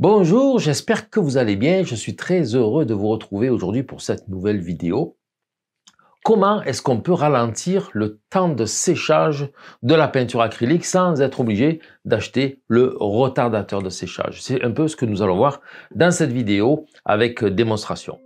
Bonjour, j'espère que vous allez bien. Je suis très heureux de vous retrouver aujourd'hui pour cette nouvelle vidéo. Comment est-ce qu'on peut ralentir le temps de séchage de la peinture acrylique sans être obligé d'acheter le retardateur de séchage C'est un peu ce que nous allons voir dans cette vidéo avec démonstration.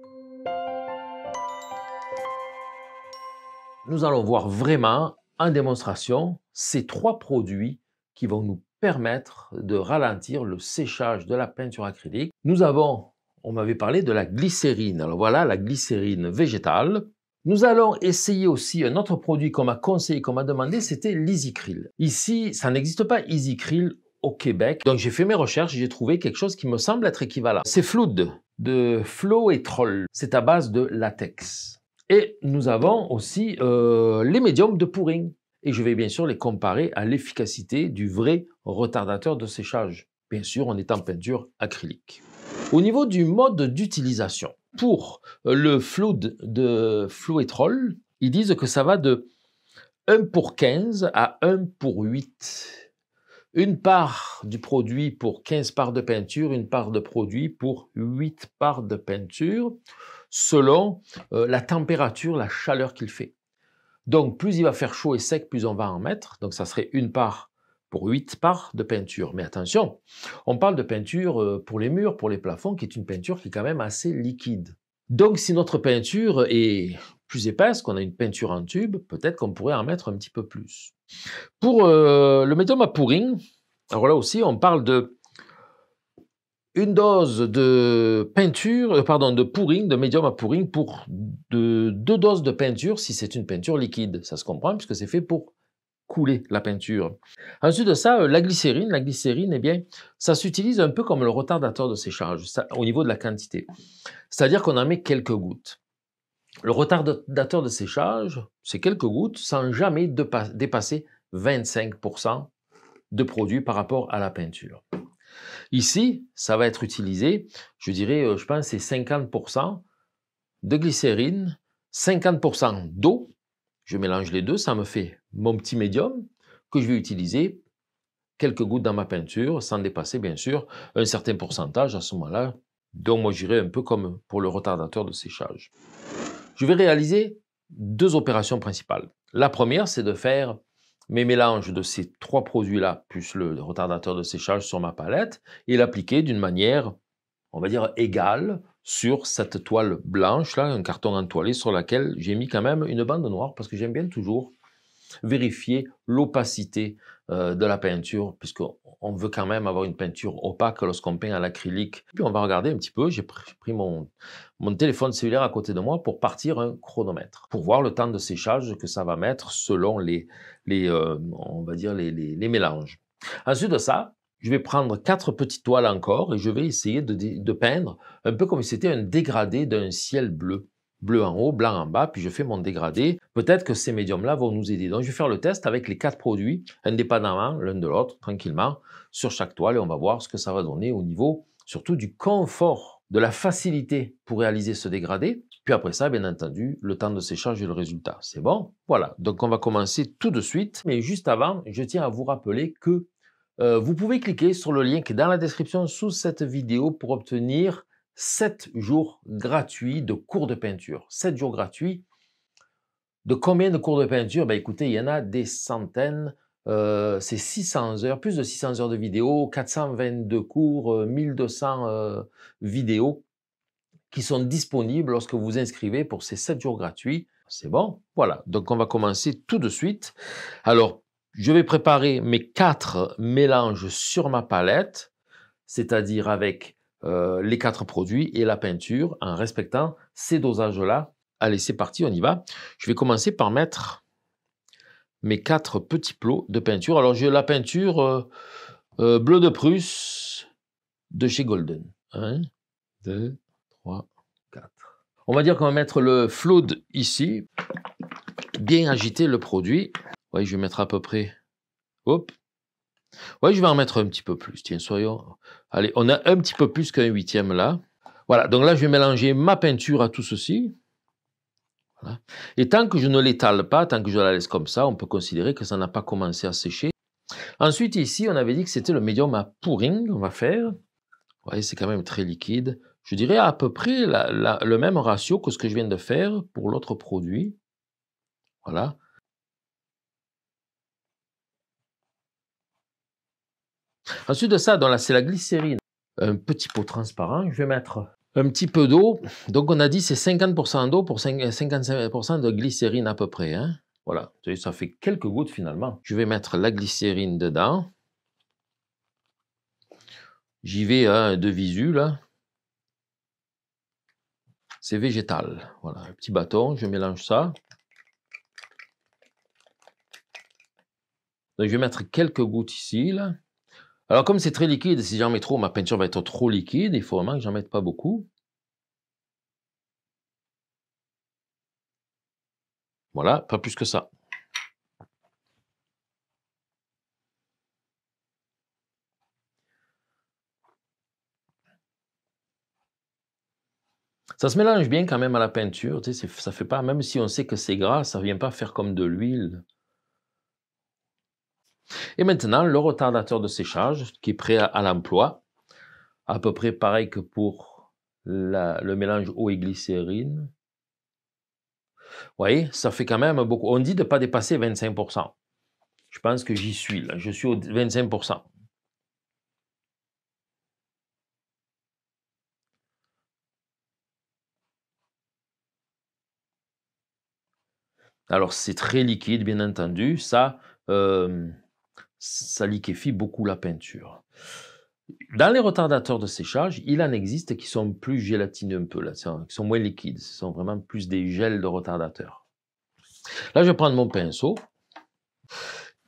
Nous allons voir vraiment en démonstration ces trois produits qui vont nous permettre de ralentir le séchage de la peinture acrylique. Nous avons, on m'avait parlé de la glycérine. Alors voilà la glycérine végétale. Nous allons essayer aussi un autre produit qu'on m'a conseillé, qu'on m'a demandé, c'était l'isicryl. Ici, ça n'existe pas isicryl au Québec. Donc j'ai fait mes recherches, j'ai trouvé quelque chose qui me semble être équivalent. C'est Flood de Floetrol. C'est à base de latex. Et nous avons aussi euh, les médiums de Pouring. Et je vais bien sûr les comparer à l'efficacité du vrai retardateur de séchage, bien sûr on est en peinture acrylique. Au niveau du mode d'utilisation, pour euh, le flou de Fluetrol, ils disent que ça va de 1 pour 15 à 1 pour 8. Une part du produit pour 15 parts de peinture, une part de produit pour 8 parts de peinture, selon euh, la température, la chaleur qu'il fait. Donc plus il va faire chaud et sec, plus on va en mettre. Donc ça serait une part 8 parts de peinture. Mais attention, on parle de peinture euh, pour les murs, pour les plafonds, qui est une peinture qui est quand même assez liquide. Donc si notre peinture est plus épaisse, qu'on a une peinture en tube, peut-être qu'on pourrait en mettre un petit peu plus. Pour euh, le médium à pouring, alors là aussi, on parle de une dose de peinture, euh, pardon, de pouring, de médium à pouring pour de, deux doses de peinture si c'est une peinture liquide. Ça se comprend puisque c'est fait pour couler la peinture. Ensuite de ça, euh, la glycérine, la glycérine, eh bien, ça s'utilise un peu comme le retardateur de séchage au niveau de la quantité. C'est-à-dire qu'on en met quelques gouttes. Le retardateur de séchage, c'est quelques gouttes sans jamais dépasser 25% de produit par rapport à la peinture. Ici, ça va être utilisé, je dirais, euh, je pense, c'est 50% de glycérine, 50% d'eau je mélange les deux, ça me fait mon petit médium que je vais utiliser quelques gouttes dans ma peinture, sans dépasser bien sûr un certain pourcentage à ce moment-là. Donc moi j'irai un peu comme pour le retardateur de séchage. Je vais réaliser deux opérations principales. La première, c'est de faire mes mélanges de ces trois produits-là, plus le retardateur de séchage sur ma palette, et l'appliquer d'une manière, on va dire, égale sur cette toile blanche, là, un carton entoilé sur laquelle j'ai mis quand même une bande noire parce que j'aime bien toujours vérifier l'opacité euh, de la peinture puisqu'on veut quand même avoir une peinture opaque lorsqu'on peint à l'acrylique. Puis on va regarder un petit peu, j'ai pris mon, téléphone cellulaire à côté de moi pour partir un chronomètre pour voir le temps de séchage que ça va mettre selon les, euh, on va dire les, les mélanges. Ensuite de ça, je vais prendre quatre petites toiles encore et je vais essayer de, peindre un peu comme si c'était un dégradé d'un ciel bleu. Bleu en haut, blanc en bas, puis je fais mon dégradé. Peut-être que ces médiums-là vont nous aider. Donc je vais faire le test avec les quatre produits, indépendamment l'un de l'autre, tranquillement, sur chaque toile, et on va voir ce que ça va donner au niveau surtout du confort, de la facilité pour réaliser ce dégradé. Puis après ça, bien entendu, le temps de séchage et le résultat. C'est bon Voilà, donc on va commencer tout de suite. Mais juste avant, je tiens à vous rappeler que euh, vous pouvez cliquer sur le lien qui est dans la description sous cette vidéo pour obtenir 7 jours gratuits de cours de peinture. 7 jours gratuits. De combien de cours de peinture ben Écoutez, il y en a des centaines. Euh, c'est 600 heures, plus de 600 heures de vidéos, 422 cours, 1200 euh, vidéos qui sont disponibles lorsque vous vous inscrivez pour ces 7 jours gratuits. C'est bon Voilà, donc on va commencer tout de suite. Alors, je vais préparer mes quatre mélanges sur ma palette, c'est-à-dire avec euh, les quatre produits et la peinture en respectant ces dosages-là. Allez, c'est parti, on y va. Je vais commencer par mettre mes quatre petits plots de peinture. Alors, j'ai la peinture euh, euh, bleu de Prusse de chez Golden. 1, 2, 3, 4. On va dire qu'on va mettre le flood ici, bien agiter le produit. Ouais, je vais mettre à peu près. Hop. Ouais, je vais en mettre un petit peu plus. Tiens, soyons. Allez, on a un petit peu plus qu'un huitième là. Voilà, donc là, je vais mélanger ma peinture à tout ceci. Voilà. Et tant que je ne l'étale pas, tant que je la laisse comme ça, on peut considérer que ça n'a pas commencé à sécher. Ensuite, ici, on avait dit que c'était le médium à pouring, on va faire. Vous voyez, c'est quand même très liquide. Je dirais à peu près le même ratio que ce que je viens de faire pour l'autre produit. Voilà. Ensuite de ça, c'est la glycérine. Un petit pot transparent, je vais mettre un petit peu d'eau. Donc on a dit c'est 50% d'eau pour 55% de glycérine à peu près. Hein. Voilà, ça fait quelques gouttes finalement. Je vais mettre la glycérine dedans. J'y vais hein, de visu là. C'est végétal. Voilà, un petit bâton, je mélange ça. Donc je vais mettre quelques gouttes ici là. Alors comme c'est très liquide, si j'en mets trop, ma peinture va être trop liquide, il faut vraiment que j'en mette pas beaucoup. Voilà, pas plus que ça. Ça se mélange bien quand même à la peinture, ça fait pas, même si on sait que c'est gras, ça vient pas faire comme de l'huile. Et maintenant, le retardateur de séchage qui est prêt à, l'emploi, à peu près pareil que pour le mélange eau et glycérine. Vous voyez, ça fait quand même beaucoup. On dit de ne pas dépasser 25%. Je pense que j'y suis là. Je suis au 25%. Alors c'est très liquide, bien entendu. Ça, euh, ça liquéfie beaucoup la peinture. Dans les retardateurs de séchage, il en existe qui sont plus gélatineux un peu, là, qui sont moins liquides, ce sont vraiment plus des gels de retardateurs. Là, je vais prendre mon pinceau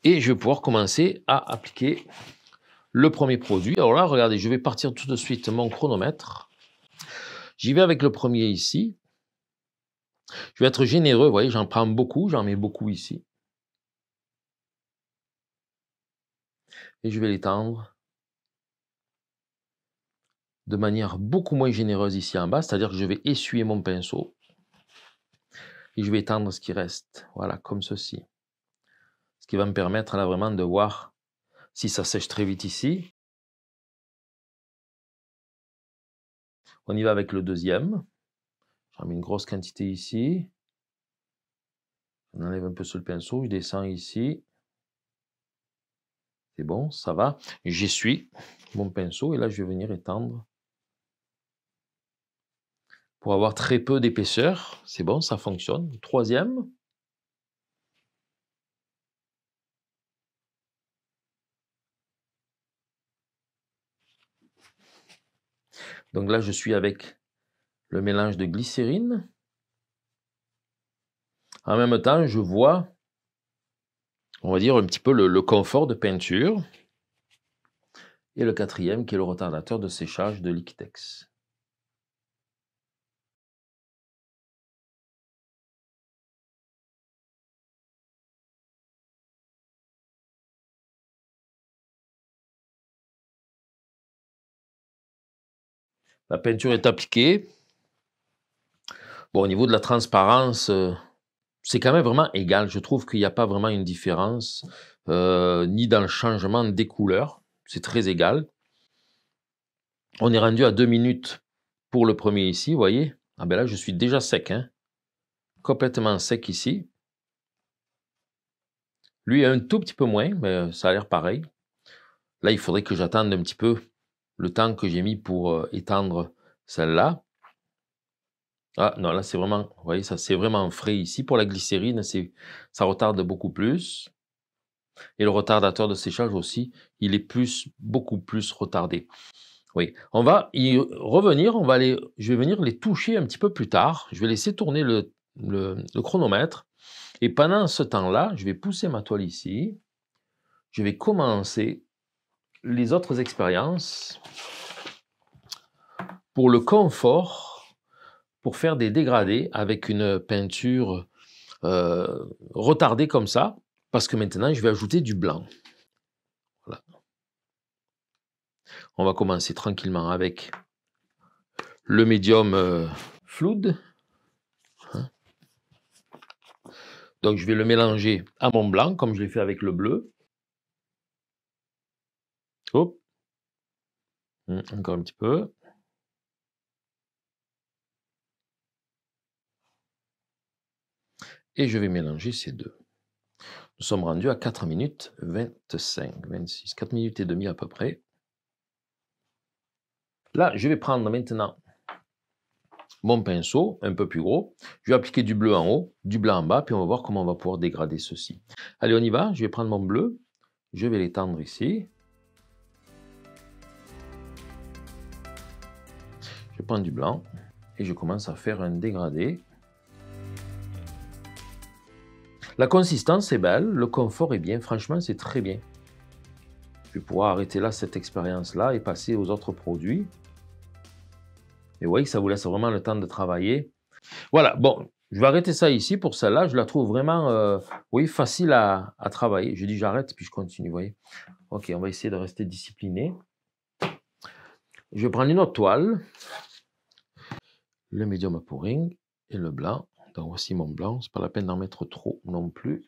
et je vais pouvoir commencer à appliquer le premier produit. Alors là, regardez, je vais partir tout de suite mon chronomètre. J'y vais avec le premier ici. Je vais être généreux, vous voyez, j'en prends beaucoup, j'en mets beaucoup ici. et je vais l'étendre de manière beaucoup moins généreuse ici en bas, c'est-à-dire que je vais essuyer mon pinceau et je vais étendre ce qui reste, voilà, comme ceci. Ce qui va me permettre là vraiment de voir si ça sèche très vite ici. On y va avec le deuxième. J'en mets une grosse quantité ici. On enlève un peu sur le pinceau, je descends ici. C'est bon, ça va. J'essuie mon pinceau et là, je vais venir étendre pour avoir très peu d'épaisseur. C'est bon, ça fonctionne. Troisième. Donc là, je suis avec le mélange de glycérine. En même temps, je vois on va dire, un petit peu le, confort de peinture. Et le quatrième, qui est le retardateur de séchage de l'Iquitex. La peinture est appliquée. Bon, au niveau de la transparence, euh, c'est quand même vraiment égal. Je trouve qu'il n'y a pas vraiment une différence, euh, ni dans le changement des couleurs. C'est très égal. On est rendu à deux minutes pour le premier ici, vous voyez. Ah ben là, je suis déjà sec, hein. complètement sec ici. Lui, un tout petit peu moins, mais ça a l'air pareil. Là, il faudrait que j'attende un petit peu le temps que j'ai mis pour euh, étendre celle-là. Ah non, là c'est vraiment, vous voyez, ça c'est vraiment frais ici. Pour la glycérine, ça retarde beaucoup plus. Et le retardateur de séchage aussi, il est plus, beaucoup plus retardé. Oui, on va y revenir, on va aller je vais venir les toucher un petit peu plus tard. Je vais laisser tourner le chronomètre. Et pendant ce temps-là, je vais pousser ma toile ici. Je vais commencer les autres expériences pour le confort pour faire des dégradés avec une peinture euh, retardée comme ça, parce que maintenant, je vais ajouter du blanc. On va commencer tranquillement avec le médium euh, floude. Hein. Donc, je vais le mélanger à mon blanc, comme je l'ai fait avec le bleu. Hum, encore un petit peu. et je vais mélanger ces deux. Nous sommes rendus à 4 minutes 25, 26, 4 minutes et demie à peu près. Là, je vais prendre maintenant mon pinceau, un peu plus gros. Je vais appliquer du bleu en haut, du blanc en bas, puis on va voir comment on va pouvoir dégrader ceci. Allez, on y va. Je vais prendre mon bleu. Je vais l'étendre ici. Je prends du blanc et je commence à faire un dégradé La consistance est belle, le confort est bien, franchement c'est très bien. Je vais pouvoir arrêter là cette expérience-là et passer aux autres produits. Et vous voyez que ça vous laisse vraiment le temps de travailler. Voilà, bon, je vais arrêter ça ici pour celle-là. Je la trouve vraiment euh, oui, facile à, travailler. Je dis j'arrête puis je continue, vous voyez. Ok, on va essayer de rester discipliné. Je vais prendre une autre toile, le médium pouring et le blanc voici mon blanc, c'est pas la peine d'en mettre trop non plus.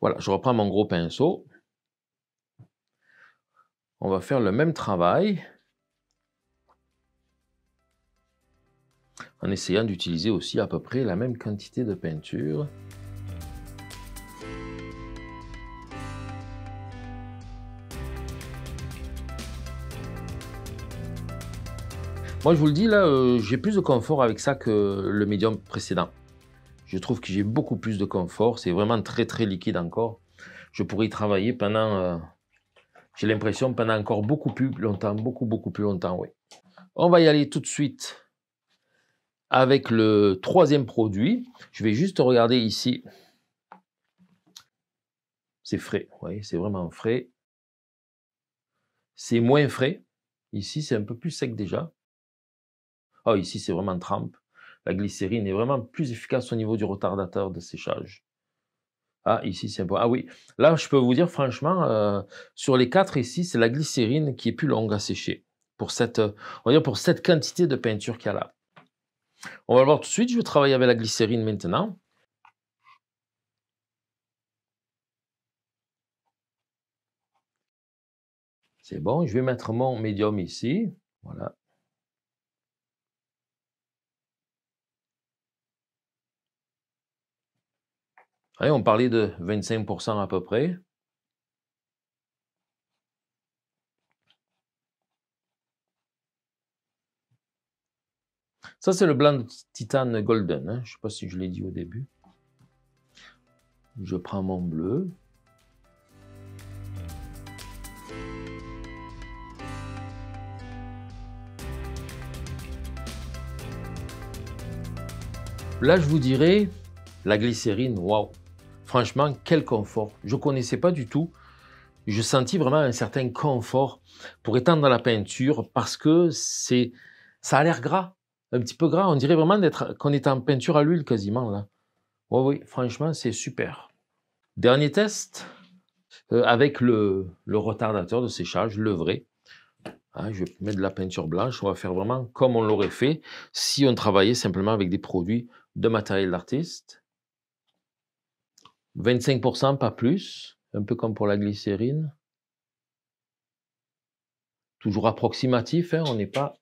Voilà, je reprends mon gros pinceau. On va faire le même travail en essayant d'utiliser aussi à peu près la même quantité de peinture. Moi, je vous le dis, là, euh, j'ai plus de confort avec ça que le médium précédent. Je trouve que j'ai beaucoup plus de confort. C'est vraiment très, très liquide encore. Je pourrais y travailler pendant, euh, j'ai l'impression, pendant encore beaucoup plus longtemps. Beaucoup, beaucoup plus longtemps, oui. On va y aller tout de suite avec le troisième produit. Je vais juste regarder ici. C'est frais, vous c'est vraiment frais. C'est moins frais. Ici, c'est un peu plus sec déjà oh, ici c'est vraiment trempe, la glycérine est vraiment plus efficace au niveau du retardateur de séchage. Ah, ici c'est bon. Ah oui, là je peux vous dire franchement, euh, sur les quatre ici, c'est la glycérine qui est plus longue à sécher pour cette, pour cette quantité de peinture qu'il y a là. On va le voir tout de suite, je vais travailler avec la glycérine maintenant. C'est bon, je vais mettre mon médium ici. Voilà, on parlait de 25 à peu près. Ça, c'est le blanc de titane golden. Hein. Je ne sais pas si je l'ai dit au début. Je prends mon bleu. Là, je vous dirais, la glycérine, waouh Franchement, quel confort. Je ne connaissais pas du tout. Je sentis vraiment un certain confort pour étendre la peinture parce que c'est, ça a l'air gras, un petit peu gras. On dirait vraiment d'être, qu'on est en peinture à l'huile quasiment là. Oui, oui, franchement, c'est super. Dernier test euh, avec le, retardateur de séchage, le vrai. Ah, je vais mettre de la peinture blanche. On va faire vraiment comme on l'aurait fait si on travaillait simplement avec des produits de matériel d'artiste. 25%, pas plus, un peu comme pour la glycérine. Toujours approximatif, hein, on n'est pas,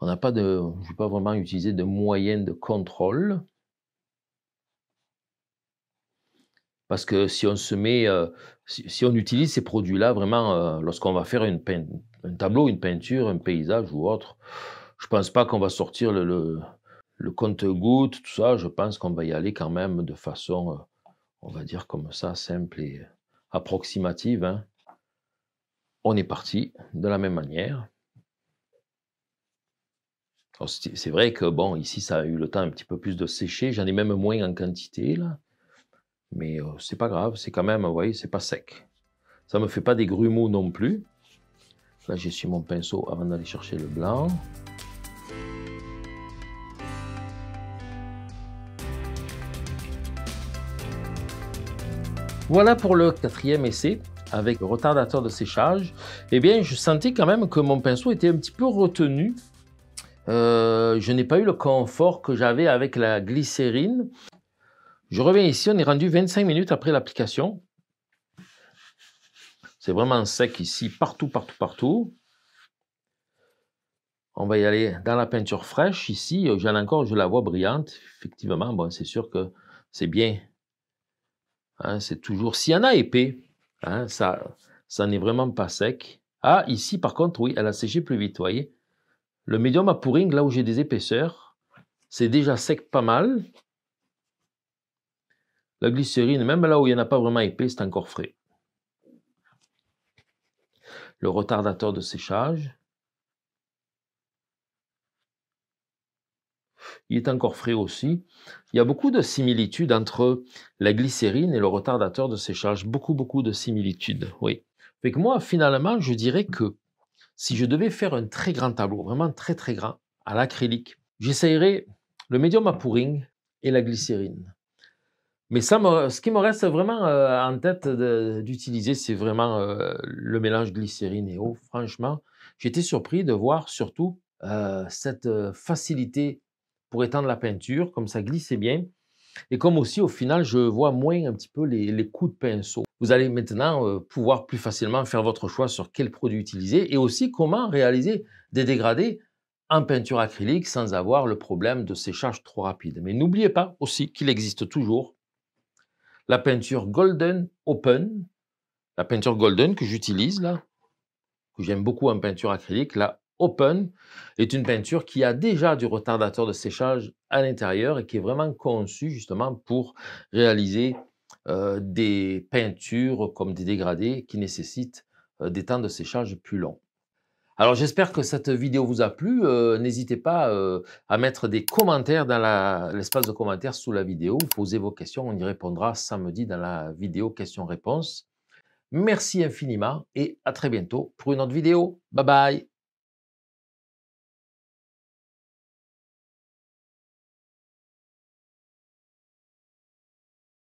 on n'a pas de, je pas vraiment utiliser de moyenne de contrôle. Parce que si on se met, euh, si, on utilise ces produits-là vraiment euh, lorsqu'on va faire une un tableau, une peinture, un paysage ou autre, je ne pense pas qu'on va sortir le, le, le compte-goutte, tout ça. Je pense qu'on va y aller quand même de façon euh, on va dire comme ça, simple et approximative. Hein. On est parti de la même manière. C'est vrai que bon, ici ça a eu le temps un petit peu plus de sécher, j'en ai même moins en quantité là, mais ce euh, c'est pas grave, c'est quand même, vous voyez, c'est pas sec. Ça me fait pas des grumeaux non plus. Là, j'ai su mon pinceau avant d'aller chercher le blanc. Voilà pour le quatrième essai avec le retardateur de séchage. Eh bien, je sentais quand même que mon pinceau était un petit peu retenu. Euh, je n'ai pas eu le confort que j'avais avec la glycérine. Je reviens ici, on est rendu 25 minutes après l'application. C'est vraiment sec ici, partout, partout, partout. On va y aller dans la peinture fraîche ici. J'en ai encore, je la vois brillante. Effectivement, bon, c'est sûr que c'est bien Hein, c'est toujours, s'il y en a épais, ça, ça n'est vraiment pas sec. Ah, ici, par contre, oui, elle a séché plus vite, voyez. Le médium à pouring, là où j'ai des épaisseurs, c'est déjà sec pas mal. La glycérine, même là où il n'y en a pas vraiment épais, c'est encore frais. Le retardateur de séchage, il est encore frais aussi. Il y a beaucoup de similitudes entre la glycérine et le retardateur de séchage. Beaucoup, beaucoup de similitudes, oui. Fait moi, finalement, je dirais que si je devais faire un très grand tableau, vraiment très, très grand, à l'acrylique, j'essayerais le médium à pouring et la glycérine. Mais ça ce qui me reste vraiment euh, en tête d'utiliser, c'est vraiment euh, le mélange glycérine et eau. Franchement, j'étais surpris de voir surtout euh, cette facilité pour étendre la peinture, comme ça glissait bien. Et comme aussi, au final, je vois moins un petit peu les, coups de pinceau. Vous allez maintenant euh, pouvoir plus facilement faire votre choix sur quel produit utiliser et aussi comment réaliser des dégradés en peinture acrylique sans avoir le problème de séchage trop rapide. Mais n'oubliez pas aussi qu'il existe toujours la peinture Golden Open, la peinture Golden que j'utilise là, que j'aime beaucoup en peinture acrylique, là. Open est une peinture qui a déjà du retardateur de séchage à l'intérieur et qui est vraiment conçue justement pour réaliser euh, des peintures comme des dégradés qui nécessitent euh, des temps de séchage plus longs. Alors j'espère que cette vidéo vous a plu. Euh, n'hésitez pas à mettre des commentaires dans l'espace de commentaires sous la vidéo. posez vos questions, on y répondra samedi dans la vidéo questions-réponses. Merci infiniment et à très bientôt pour une autre vidéo. Bye bye